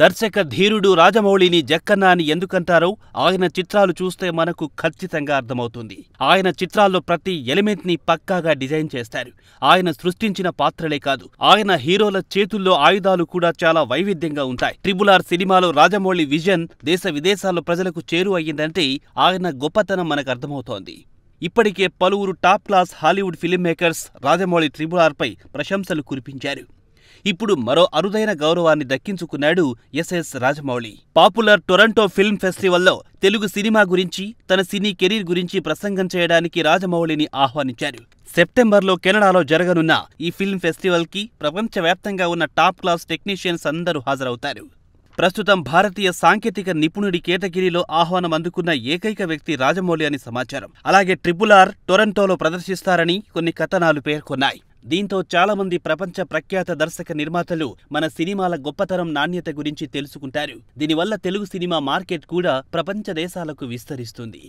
దర్శక ధీరుడు రాజమౌళిని జక్కన్న అని ఎందుకంటారో ఆయన చిత్రాలు చూస్తే మనకు ఖచ్చితంగా అర్థమవుతుంది ఆయన చిత్రాల్లో ప్రతి ఎలిమెంట్ ని పక్కాగా డిజైన్ చేస్తారు ఆయన సృష్టించిన పాత్రలే కాదు ఆయన హీరోల చేతుల్లో ఆయుధాలు కూడా చాలా వైవిధ్యంగా ఉంటాయి ట్రిబుల్ ఆర్ సినిమాలో రాజమౌళి విజన్ దేశ విదేశాల్లో ప్రజలకు చేరు అయ్యిందంటే ఆయన గొప్పతనం మనకు అర్థమవుతోంది ఇప్పటికే పలువురు top class Hollywood film makers Rajamouli triple పై ప్రశంసలు కురిపించారు ఇప్పుడు మరో అరుదైన గౌరవాన్ని దక్కించుకున్నాడు SS Rajamouli popular Toronto film ఫెస్టివల్లో తెలుగు సినిమా గురించి తన సినీ కెరీర్ గురించి ప్రసంగం చేయడానికి రాజమౌళిని ఆహ్వానించారు సెప్టెంబర్లో కెనడాలో జరగనున్న ఈ ఫిల్మ్ ఫెస్టివల్కి ప్రపంచవ్యాప్తంగా ఉన్న టాప్ క్లాస్ టెక్నీషియన్స్ అందరూ హాజరవుతారు ప్రస్తుతం భారతీయ సాంకేతిక నిపుణుడి కేటగిరీలో ఆహ్వానం అందుకున్న ఏకైక వ్యక్తి రాజమౌళి అని సమాచారం అలాగే ట్రిపుల్ ఆర్ టొరంటోలో ప్రదర్శిస్తారని కొన్ని కథనాలు పేర్కొన్నాయి దీంతో చాలామంది ప్రపంచ ప్రఖ్యాత దర్శక నిర్మాతలు మన సినిమాల గొప్పతనం నాణ్యత గురించి తెలుసుకుంటారు దీనివల్ల తెలుగు సినిమా మార్కెట్ కూడా ప్రపంచ దేశాలకు విస్తరిస్తుంది